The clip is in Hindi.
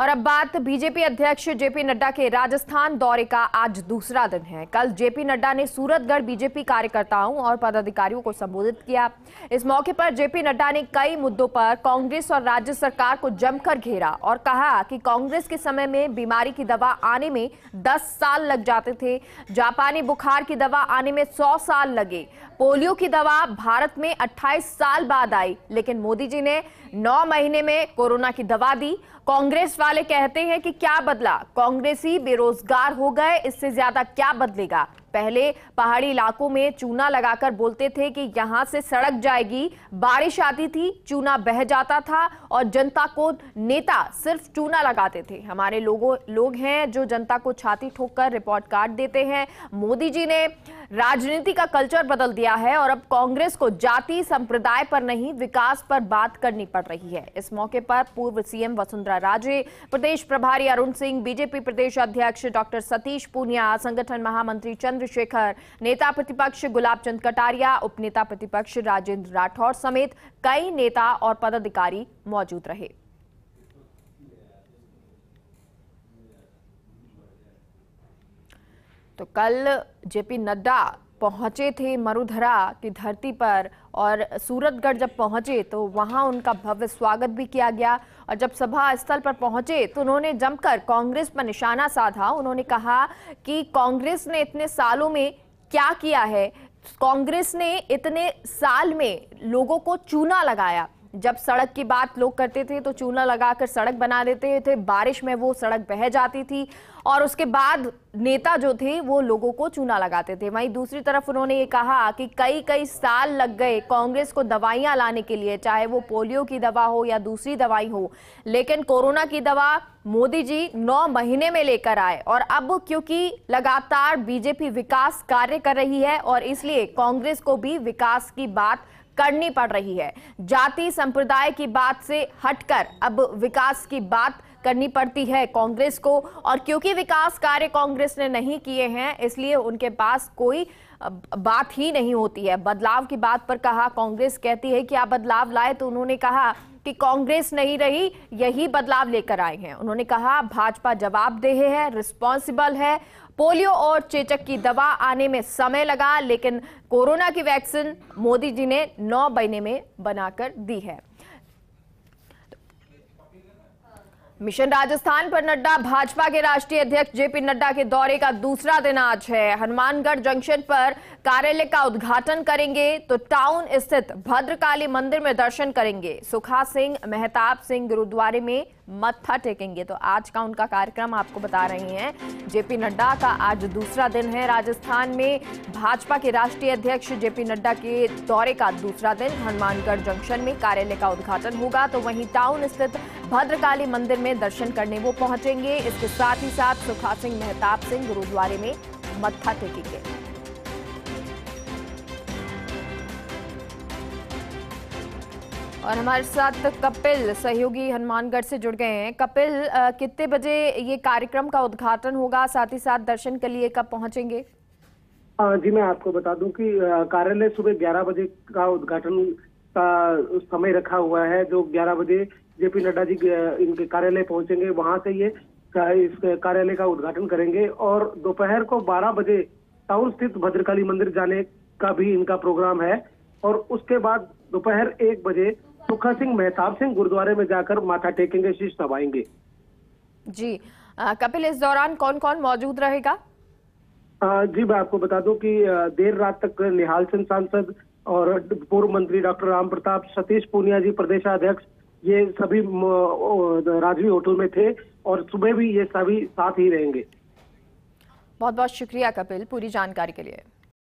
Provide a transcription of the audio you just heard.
और अब बात बीजेपी अध्यक्ष जेपी नड्डा के राजस्थान दौरे का आज दूसरा दिन है कल जेपी नड्डा ने सूरतगढ़ बीजेपी कार्यकर्ताओं और पदाधिकारियों को संबोधित किया इस मौके पर जेपी नड्डा ने कई मुद्दों पर कांग्रेस और राज्य सरकार को जमकर घेरा और कहा कि कांग्रेस के समय में बीमारी की दवा आने में दस साल लग जाते थे जापानी बुखार की दवा आने में सौ साल लगे पोलियो की दवा भारत में 28 साल बाद आई लेकिन मोदी जी ने 9 महीने में कोरोना की दवा दी कांग्रेस वाले कहते हैं कि क्या बदला कांग्रेसी बेरोजगार हो गए इससे ज्यादा क्या बदलेगा पहले पहाड़ी इलाकों में चूना लगाकर बोलते थे कि यहां से सड़क जाएगी बारिश आती थी चूना बह जाता था और जनता को नेता सिर्फ चूना लगाते थे हमारे लोगों लोग हैं जो जनता को छाती ठोककर रिपोर्ट कार्ड देते हैं मोदी जी ने राजनीति का कल्चर बदल दिया है और अब कांग्रेस को जाति संप्रदाय पर नहीं विकास पर बात करनी पड़ रही है इस मौके पर पूर्व सीएम वसुंधरा राजे प्रदेश प्रभारी अरुण सिंह बीजेपी प्रदेश अध्यक्ष डॉक्टर सतीश पूनिया संगठन महामंत्री चंद्रशेखर नेता प्रतिपक्ष गुलाब चंद कटारिया उपनेता प्रतिपक्ष राजेंद्र राठौर समेत कई नेता और पदाधिकारी मौजूद रहे तो कल जेपी नड्डा पहुंचे थे मरुधरा की धरती पर और सूरतगढ़ जब पहुंचे तो वहां उनका भव्य स्वागत भी किया गया और जब सभा स्थल पर पहुंचे तो उन्होंने जमकर कांग्रेस पर निशाना साधा उन्होंने कहा कि कांग्रेस ने इतने सालों में क्या किया है कांग्रेस ने इतने साल में लोगों को चूना लगाया जब सड़क की बात लोग करते थे तो चूना लगाकर सड़क बना देते थे बारिश में वो सड़क बह जाती थी और उसके बाद नेता जो थे वो लोगों को चूना लगाते थे वहीं दूसरी तरफ उन्होंने ये कहा कि कई कई साल लग गए कांग्रेस को दवाइयां लाने के लिए चाहे वो पोलियो की दवा हो या दूसरी दवाई हो लेकिन कोरोना की दवा मोदी जी नौ महीने में लेकर आए और अब क्योंकि लगातार बीजेपी विकास कार्य कर रही है और इसलिए कांग्रेस को भी विकास की बात करनी पड़ रही है जाति संप्रदाय की बात से हटकर अब विकास की बात करनी पड़ती है कांग्रेस को और क्योंकि विकास कार्य कांग्रेस ने नहीं किए हैं इसलिए उनके पास कोई बात ही नहीं होती है बदलाव की बात पर कहा कांग्रेस कहती है कि आप बदलाव लाए तो उन्होंने कहा कि कांग्रेस नहीं रही यही बदलाव लेकर आए हैं उन्होंने कहा भाजपा जवाबदेह है रिस्पॉन्सिबल है पोलियो और चेचक की दवा आने में समय लगा लेकिन कोरोना की वैक्सीन मोदी जी ने नौ महीने में बनाकर दी है मिशन राजस्थान पर नड्डा भाजपा के राष्ट्रीय अध्यक्ष जेपी नड्डा के दौरे का दूसरा दिन आज है हनुमानगढ़ जंक्शन पर कार्यालय का उद्घाटन करेंगे तो टाउन स्थित भद्रकाली मंदिर में दर्शन करेंगे सुखा सिंह मेहताब सिंह गुरुद्वारे में मत्था टेकेंगे तो आज का उनका कार्यक्रम आपको बता रही हैं जेपी नड्डा का आज दूसरा दिन है राजस्थान में भाजपा के राष्ट्रीय अध्यक्ष जेपी नड्डा के दौरे का दूसरा दिन हनुमानगढ़ जंक्शन में कार्यालय का उद्घाटन होगा तो वहीं टाउन स्थित भद्रकाली मंदिर में दर्शन करने वो पहुंचेंगे इसके साथ ही साथ सुखा सिंह मेहताब सिंह गुरुद्वारे में मत्था टेकेंगे और हमारे साथ कपिल सहयोगी हनुमानगढ़ से जुड़ गए हैं कपिल कितने बजे ये कार्यक्रम का उद्घाटन होगा साथ ही साथ दर्शन के लिए कब पहुंचेंगे जी मैं आपको बता दूं कि कार्यालय सुबह 11 बजे का उद्घाटन का समय रखा हुआ है जो 11 बजे जेपी नड्डा जी इनके कार्यालय पहुंचेंगे वहां से ये इस कार्यालय का उद्घाटन करेंगे और दोपहर को बारह बजे टाउन स्थित भद्रकाली मंदिर जाने का भी इनका प्रोग्राम है और उसके बाद दोपहर एक बजे सुखा सिंह मेहताब सिंह गुरुद्वारे में जाकर माथा टेकेंगे शीश दबाएंगे जी आ, कपिल इस दौरान कौन कौन मौजूद रहेगा जी मैं आपको बता दूं कि देर रात तक निहाल सिंह सांसद और पूर्व मंत्री डॉक्टर राम प्रताप सतीश पूनिया जी प्रदेश अध्यक्ष ये सभी राजवी होटल में थे और सुबह भी ये सभी साथ ही रहेंगे बहुत बहुत शुक्रिया कपिल पूरी जानकारी के लिए